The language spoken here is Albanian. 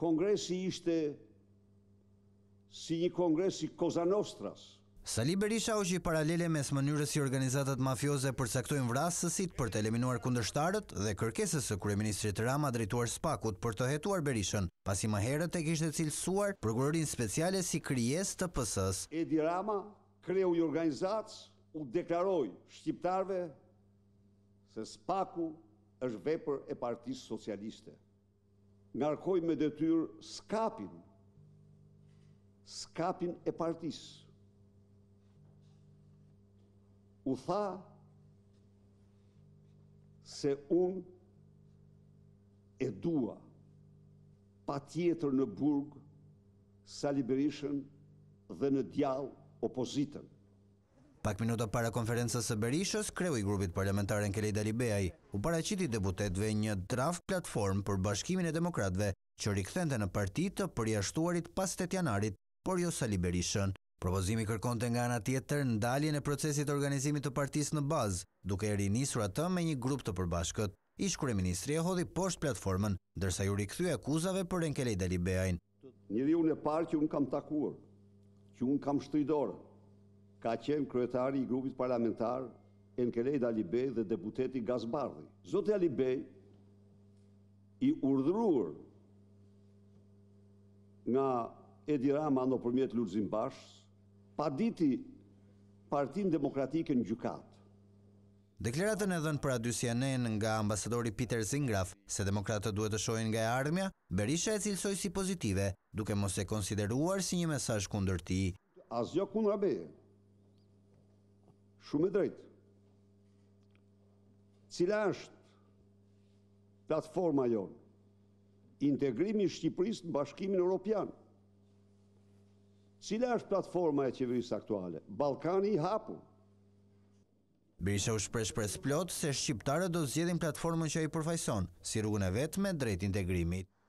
kongresi ishte si një kongres i Koza Nostras. Sali Berisha u i paralele mes mënyrës si organizatat mafioze përsektojnë vrasësit për të eliminuar kundështarët dhe kërkesës së Kure Ministrit Rama drejtuar spakut për të hetuar Berishën, pasi më herët e kishtë e cilësuar prokurorin speciale si kryes të pësës. Edi Rama, kreu i organizatës, u deklaroj shqiptarve se spaku është vepër e partisë socialiste ngarkoj me detyr skapin, skapin e partis. U tha se unë e dua pa tjetër në burg sa liberishën dhe në djallë opozitën. Pak minuta para konferensës së Berishës, kreu i grupit parlamentar në Kelej Dalibeaj u paraqitit deputetve një draft platform për bashkimin e demokratve që rikëthente në partit të përjashtuarit pas të tjanarit, por jo sa Liberishën. Propozimi kërkon të nga nga tjetër në daljen e procesit të organizimit të partis në bazë, duke e rinisur atë me një grup të përbashkët. Ishkure Ministri e hodhi poshtë platformën, dërsa ju rikëthy e për në Kelej Dalibeajnë. Një dhjur në parë që unë kam takuar, që unë kam shtuidorë, ka qenë kryetari i grupit parlamentar Enkelejt Alibej dhe deputeti Gazbardhi. Zotë Alibej i urdhruar nga Edi Rama në përmjetë Lurzim Bashës, pa diti partin demokratike në gjukat. Dekleratën e dhënë për nëjnë nga ambasadori Peter Zingraf, se demokratët duhet të shojnë nga e armja, Berisha e cilësoj si pozitive, duke mos e konsideruar si një mesaj kundër ti. Asgjo kundra beje, shumë e drejtë, cila është platforma jonë, integrimi Shqipëris në bashkimin Europian, cila është platforma e qeveris aktuale, Balkani i hapu, Bisha u shpresh pres plot se shqiptarët do zjedhin platformën që i përfajson, si rrugën e vetë me drejt integrimit.